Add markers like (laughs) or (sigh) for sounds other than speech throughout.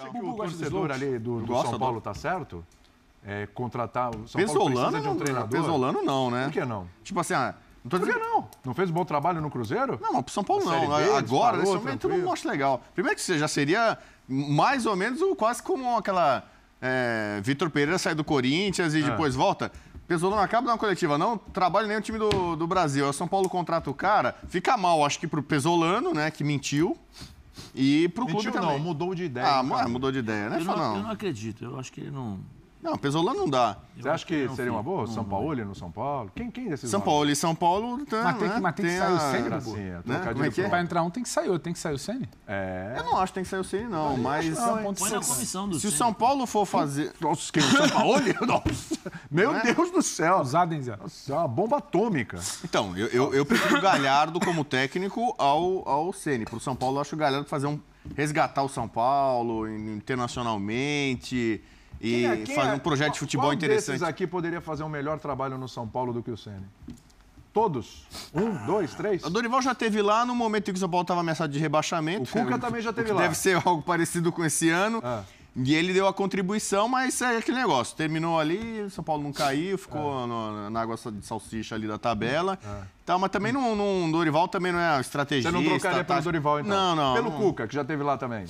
acha que o torcedor ali do, do São Paulo tá certo? É, contratar o São Pesolano, Paulo precisa de um né? treinador? Pesolano não, né? Por que não? Tipo assim, ah, não tô dizendo... Por que não? Não fez um bom trabalho no Cruzeiro? Não, não pro São Paulo não. B, Agora, nesse momento, tranquilo. não mostra legal. Primeiro que você já seria mais ou menos quase como aquela... É, Vitor Pereira sai do Corinthians e é. depois volta. Pesolano acaba de uma coletiva, não trabalha nem o time do, do Brasil. O São Paulo contrata o cara, fica mal, acho que pro Pesolano, né, que mentiu. E pro Mentiu clube também. não, mudou de ideia. Ah, mudou de ideia, né? Eu eu não acredito, eu acho que ele não... Não, Pesolano não dá. Você acha que seria uma boa? São Paulo no São Paulo? Quem, quem desses? São Paulo e São Paulo. Tá, mas tem, né? mas tem, tem que sair o Sene, né? Como é, é que é? é? entrar um tem que sair outro, tem que sair o Sene? É. Eu não acho que tem que sair o Sene, não. mas. Não, é põe na comissão do Se o São Paulo for fazer. (laughs) Nossa, quem? O São Paulo? (laughs) Nossa, meu né? Deus do céu. Usado, hein, Zé? Nossa, uma bomba atômica. Então, eu, eu, eu prefiro o Galhardo como técnico ao, ao para Pro São Paulo, eu acho o Galhardo fazer um. resgatar o São Paulo internacionalmente e é- fazer é- um projeto de futebol qual interessante. Qual aqui poderia fazer um melhor trabalho no São Paulo do que o Ceni? Todos? Um, dois, três? O Dorival já teve lá no momento em que o São Paulo estava ameaçado de rebaixamento. O Cuca é, também já teve lá. Deve ser (laughs) algo parecido com esse ano. É. E ele deu a contribuição, mas é aquele negócio. Terminou ali, o São Paulo não caiu, ficou no, na água de salsicha ali da tabela. É. Tá, mas também não, não, Dorival também não é estrategista. Você não trocaria tá, pelo Dorival, então? Não, não. Pelo não. Cuca, que já teve lá também.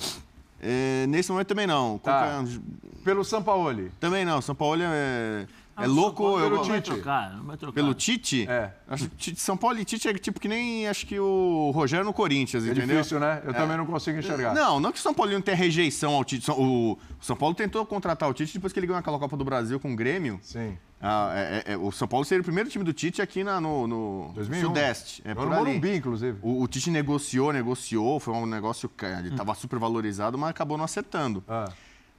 É, nesse momento também não. Tá. Qualquer... Pelo Sampaoli? Também não. São Paulo é ah, é louco eu pelo é Tite. Trocar, pelo Tite? É. Acho que Tite, São Paulo e Tite é tipo que nem acho que o Rogério no Corinthians, é difícil, né? Eu é. também não consigo enxergar. Não, não que o São Paulo não tenha rejeição ao Tite. O São Paulo tentou contratar o Tite depois que ele ganhou aquela Copa do Brasil com o Grêmio. Sim. Ah, é, é, é o São Paulo seria o primeiro time do Tite aqui na, no, no Sudeste. É por no Morumbi, inclusive. O, o, Tite negociou, negociou, foi um negócio que é, estava hum. super valorizado, mas acabou não acertando. Ah.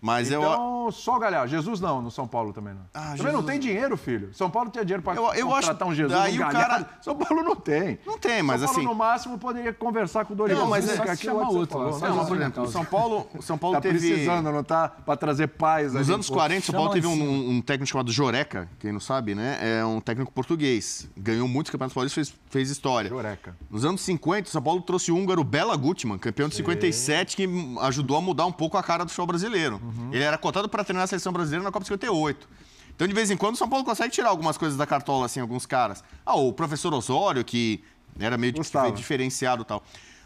Mas então, eu... só galera, Jesus não, no São Paulo também não. Ah, também Jesus... não tem dinheiro, filho. São Paulo tinha dinheiro para eu, eu contratar acho... um Jesus Daí um o cara... São Paulo não tem. Não tem, mas São Paulo, assim... no máximo, poderia conversar com o Dorival. Não, mas é... Aqui é chama é outro. Né? Não, não, por exemplo, o São Paulo, São Paulo tá teve... precisando, não tá? Para trazer paz. Nos ali, anos 40, São Paulo teve um, um, técnico chamado Joreca, quem não sabe, né? É um técnico português. Ganhou muitos campeonatos paulistas, fez, fez história. Joreca. Nos anos 50, o São Paulo trouxe o húngaro Bela Gutmann, campeão de 57, que ajudou a mudar um pouco a cara do futebol brasileiro. Uhum. Uhum. Ele era cotado para treinar a seleção brasileira na Copa 58. Então, de vez em quando, o São Paulo consegue tirar algumas coisas da cartola, assim, alguns caras. Ah, o professor Osório, que né, era meio Gostava. diferenciado e tal.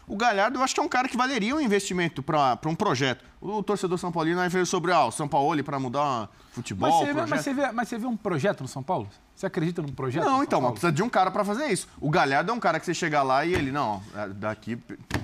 O Galhardo, eu acho que é um cara que valeria um investimento para um projeto. O torcedor São Paulino aí ver sobre ah, o São Paulo para mudar futebol. Mas você, vê, mas, você vê, mas você vê um projeto no São Paulo? Você acredita num projeto? Não, então, mas precisa de um cara para fazer isso. O Galhardo é um cara que você chega lá e ele, não, é, daqui,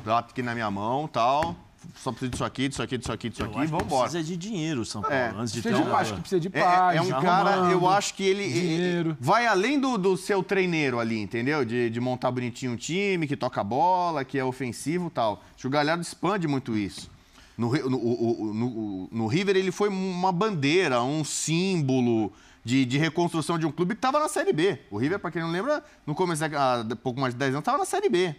dá aqui na minha mão tal só precisa disso aqui, disso aqui, disso aqui, disso aqui, vamos embora. Precisa de dinheiro, São Paulo. É, antes de precisa de, um... que precisa de paz. É, é um cara, arrumando, eu acho que ele, ele vai além do, do seu treineiro ali, entendeu? De, de montar bonitinho um time, que toca bola, que é ofensivo tal. Acho que o Galhardo expande muito isso. No, no, no, no, River ele foi uma bandeira, um símbolo de, de reconstrução de um clube que estava na Série B. O River, para quem não lembra, no começo há pouco mais de 10 anos, estava na Série B.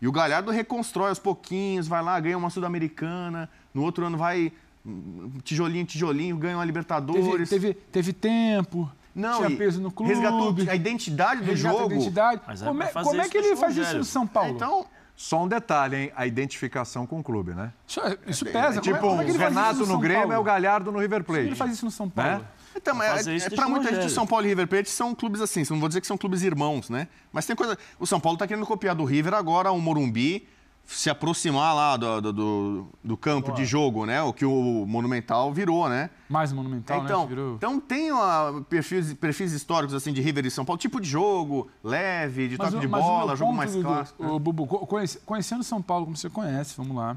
E o Galhardo reconstrói aos pouquinhos, vai lá, ganha uma Sul-Americana, no outro ano vai hum, tijolinho, tijolinho, ganha uma Libertadores. Teve, teve, teve tempo. Não, tinha peso no clube. Resgatou a identidade do jogo. A identidade. Mas é é, como é, como é que ele faz isso no São Paulo? É, então, só um detalhe, hein? A identificação com o clube, né? Isso, é, isso pesa. É, tipo, como é, como é o Renato no, no Grêmio é o Galhardo no River Plate. Como ele faz isso no São né? Paulo? Então, é, é para muita gente, o São Paulo e River Plate são clubes assim, não vou dizer que são clubes irmãos, né? Mas tem coisa. O São Paulo está querendo copiar do River agora, o Morumbi, se aproximar lá do, do, do, do campo Boa. de jogo, né? O que o Monumental virou, né? Mais Monumental, né, então, né? Virou... Então tem uma, perfis, perfis históricos assim de River e São Paulo, tipo de jogo, leve, de toque de bola, jogo mais do, clássico. Né? O Bubu, conhece, conhecendo São Paulo como você conhece, vamos lá.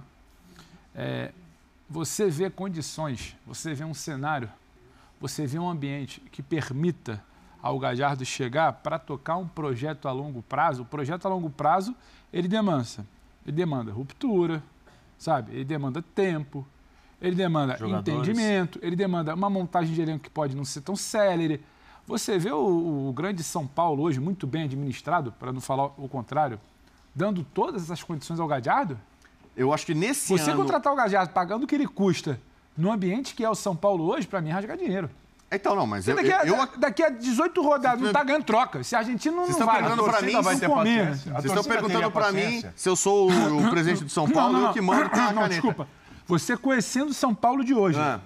É, você vê condições, você vê um cenário você vê um ambiente que permita ao Gajardo chegar para tocar um projeto a longo prazo, o projeto a longo prazo, ele demanda, ele demanda ruptura, sabe? Ele demanda tempo, ele demanda Jogadores. entendimento, ele demanda uma montagem de elenco que pode não ser tão célere. Você vê o, o grande São Paulo hoje muito bem administrado, para não falar o contrário, dando todas essas condições ao Gajardo? Eu acho que nesse Você ano... Você contratar o Gajardo pagando o que ele custa no ambiente que é o São Paulo hoje, para mim, é rasgar dinheiro. Então, não, mas eu, daqui, a, eu... daqui a 18 rodadas não tá ganhando troca. Se a Argentina não Vocês estão vai, perguntando para mim, vai ter paciência. Vocês estão perguntando para mim se eu sou o, o presidente do São Paulo não, não, e o que manda com a caneta. Não, desculpa. Você conhecendo o São Paulo de hoje, ah.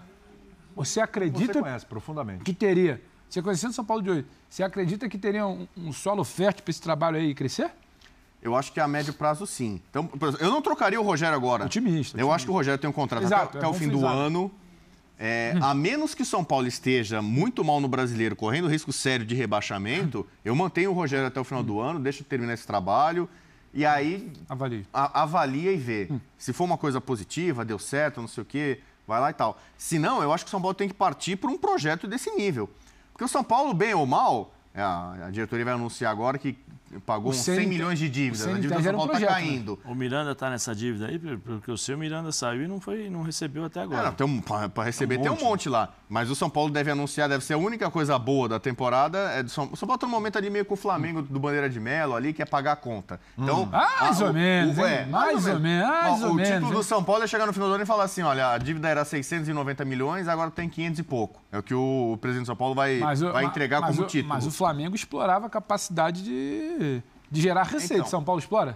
você acredita... Você conhece profundamente. Que teria... Você conhecendo o São Paulo de hoje, você acredita que teria um, um solo fértil para esse trabalho aí crescer? Eu acho que é a médio prazo, sim. Então, eu não trocaria o Rogério agora. Otimista. Eu acho que o Rogério tem um contrato exato, até, até é o fim do ano. É, hum. a menos que São Paulo esteja muito mal no brasileiro, correndo risco sério de rebaixamento, eu mantenho o Rogério até o final hum. do ano, deixo terminar esse trabalho e aí avalia, a, avalia e vê. Hum. Se for uma coisa positiva, deu certo, não sei o quê, vai lá e tal. Se não, eu acho que o São Paulo tem que partir para um projeto desse nível. Porque o São Paulo, bem ou mal, é, a, a diretoria vai anunciar agora que pagou uns 100 milhões de dívidas. Né? A dívida do São Paulo está caindo. O Miranda está nessa dívida aí, porque o seu Miranda saiu e não, foi, não recebeu até agora. Para receber tem um monte lá. Mas o São Paulo deve anunciar, deve ser a única coisa boa da temporada. É do São... O São Paulo está num momento ali meio com o Flamengo do Bandeira de Melo ali, que é pagar a conta. Hum. Então, hum. mais, é, a, ou o, menos, o, é, mais, ou, menos, mais ou, menos. o título do São Paulo é chegar no final do ano e falar assim: olha, a dívida era 690 milhões, agora tem 500 e pouco. É o que o presidente do São Paulo vai, mas, vai entregar mas, como título. Mas o Flamengo explorava a capacidade de, de gerar receita. Então, São Paulo explora?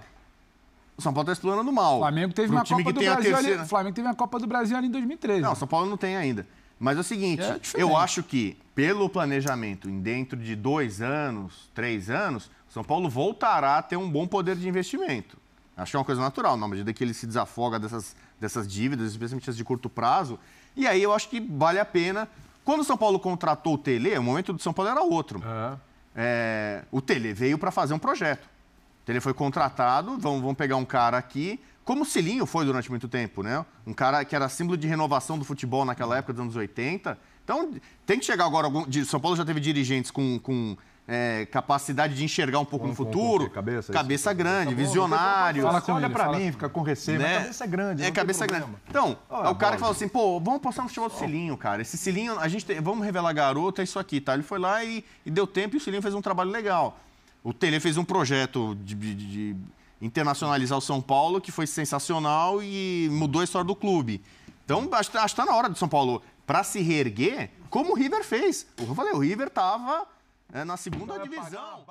O São Paulo está explorando mal. Flamengo teve uma Copa do Brasil ali. O Flamengo teve uma Copa do Brasil ali em 2013. Não, o São Paulo não tem ainda. Mas é o seguinte, é eu acho que pelo planejamento, em dentro de dois anos, três anos, São Paulo voltará a ter um bom poder de investimento. Acho que é uma coisa natural, na medida que ele se desafoga dessas, dessas dívidas, especialmente as de curto prazo. E aí eu acho que vale a pena. Quando o São Paulo contratou o Tele, o momento do São Paulo era outro. É. É, o Tele veio para fazer um projeto. O Tele foi contratado, vamos, vamos pegar um cara aqui como o Silinho foi durante muito tempo, né? Um cara que era símbolo de renovação do futebol naquela época dos anos 80. Então, tem que chegar agora. Algum... São Paulo já teve dirigentes com, com é, capacidade de enxergar um pouco com, no futuro. Com, com cabeça, cabeça grande, tá bom, visionário. Então fala com olha para fala... mim, fica com receio, né? cabeça grande. É, cabeça grande. Então, olha, é o cara que fala assim, pô, vamos postar no futebol do Silinho, cara. Esse Silinho, a gente tem... vamos revelar garoto, é isso aqui, tá? Ele foi lá e, e deu tempo e o Silinho fez um trabalho legal. O Tele fez um projeto de, de, de internacionalizar o São Paulo, que foi sensacional e mudou a história do clube. Então, acho, que está na hora do São Paulo, para se reerguer, como o River fez. Eu falei, o River estava é, né, na segunda divisão.